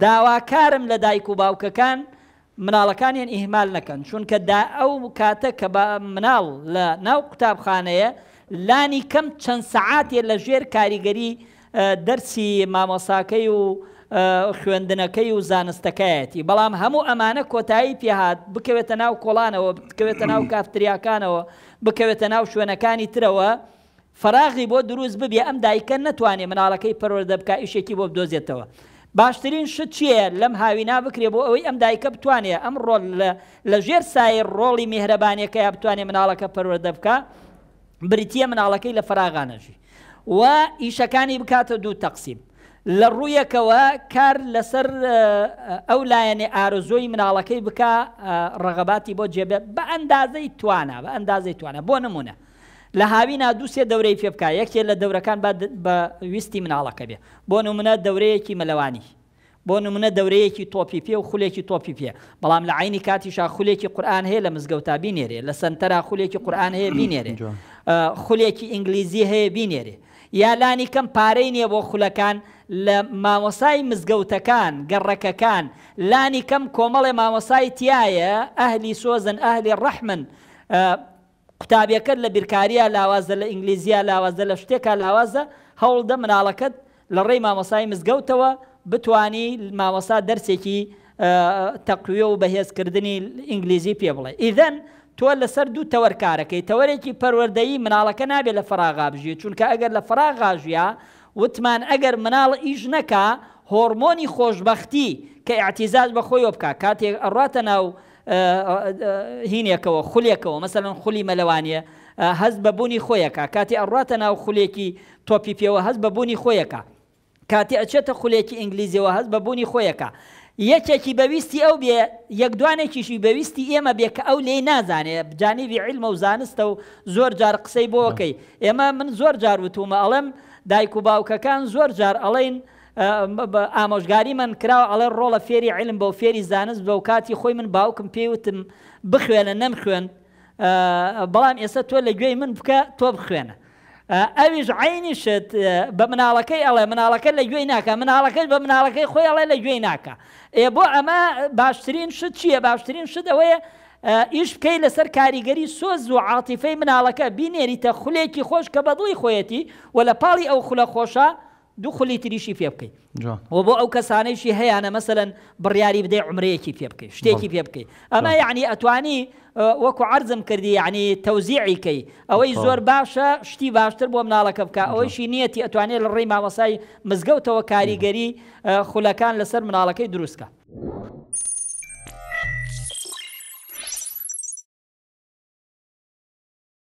داواکارم لە دایک و باوکەکان مناڵەکانیان ئیهمال نەکەن چونکە دا ئەو کاتە کە مناڵ لە ناو قوتابخانەیە لانی کەم چەند سعاتێ لە ژێر کاریگەری دەرسی مامۆساکەی و خوێندنەکەی و زانستەکەیەتی بەڵام هەموو ئەمانە کۆتایی پێهات بکەوێتە ناو کۆڵانەوە بکەوێتە ناو کافتریاکانەوە بکەوێتە ناو شوێنەکانی ترەوە فراغی بۆ دروست ببێ ئەم دایکە نتوانێت مناڵەکەی پەرۆردە بکە ئیشێکی بۆ بدۆزێتەوە باشترین شت چییە لەم هاوینا بکرێ بۆ ئەوەی ئەم دایکە بتوانێت ئەم ڕۆل لە ژێر سای ڕۆڵی میهرەبانێکە یا بتوانێت مناڵەکە پەروەدە بکە بریتە مناڵەکەی لە فراغانەژی و ئیشەکانی بکاتە دوو تەقسیم لە ڕوویەکەوە کار لەسەر ئەو لایەنێ ئارزۆی مناڵەکەی بک ڕغباتی بۆ جێبێت بە ئەندازەی توانە بە ئەندازەی توانە بۆ نمونە لە هاوینا دووسێ دەورەی پێ بکە یەکێ لە دەورەکان بە ویستی مناڵەکە بێ بۆ نمونە دەورەیەکی مەلەوانی بۆ نمونە دەورەیەکی تۆپی پێ و خولێکی تۆپی پێ بەڵام لە عینی کاتیشا خولێکی قورآان هەیە لە مزگەوتا بینێرێ لە سنتەرا خولێکی قورآان هەیە بینێرێ خولێکی ئینگلیزی هەیە بینێرێ یالانی کەم پارەی نییە بۆ خولەکان لە مامۆسای مزگەوتەکان گەڕەکەکان لانی کەم کۆمەڵێ مامۆسای تایە ئەهلی سۆزن ئەهلی ڕەحمن قوتابیەکەت لە بیرکاریە لاوازە لە ئینگلیزیە لاوازە لە شتێکە لاوازە هەوڵدە مناڵەکەت لە ڕێی مامەسای مزگەوتەوە بتانی ماوەسا دەرسێکی تەقویە و بەهێزکردنی ئینگلیزی پێ بڵێ ئیدەن تۆ لەسەر دوو تەوەرکارەکەی تەوەرێکی پەروەەردەیی مناڵەکە نابێت لە فراغابژی چونکە ئەگەر لە فراغاژە وتمان ئەگەر مناڵ ئیش نەکە هۆرمۆنی خۆشببختی کە ئاعتیزاز بەخۆی بکە کاتێک ئەڕاتە ناو هینێکەوە خولێکەوە مەمثلەن خولی مەلەوانە هەست بە بوونی خۆیەکە کاتی ئەڕاتە ناو خولێکی تۆپی پێوە هەست بە بوونی خۆیەکە کاتی ئەچێتە خولێکی ئینگلیزیەوە هەست بە بوونی خۆیەکە یەکێکی بەویستی ئەو بێ یەک دوانێکیشی بەویستی ئێمە بێ کە ئەو لێ نازانێ بجانیوی علمە و زانستە و زۆر جار قسەی بۆکەی ئێمە من زۆر جار وتومە ئەڵم دایک و باوکەکان زۆر جار ئەڵین ئامۆژگاری من کراوە ئەڵێ ڕۆڵە فێری علم بە و فێری زانست بە و کاتی خۆی من باوکم پێوتم بخوێنە نەم خوێن بەڵام ئێستا تۆ لە گوێی من بکە تۆ بخوێنە ئەویش عینی شت بە مناڵەکەی ئەڵێ مناڵەکە لە گوێی ناکە مناڵەکەی بە مناڵەکەی خۆی ئەڵێ لە گوێی ناکە ئێ بۆ ئەمە باشترین شت چییە باشترین شت ئەوەیە ئیش بکەی لەسەر کاریگەری سۆز و عاتیفەی مناڵەکە بینێریتە خولێکی خۆش کە بەدڵی خۆیەتی و لە پاڵی ئەو خولە خۆشە دوو خولی تریشی پێ بکەیت و بۆ ئەو کەسانەیشی هەیەە مەمثلەن بڕیاری بدەی عمرەیەکی پێ بکەیت شتێکی پێ بکەیت ئەمە یعنی ئەتوانی وەکو عرزم کردی یعنی تەوزیعیکەی ئەوەی زۆر باشە شتی باشتر بۆ مناڵەکە بکە ئەوەیشی نیەتی ئەتوانێت لە ڕێی ماوەسای مزگەوتەوە کاریگەری خولەکان لەسەر مناڵەکەی دروستکە.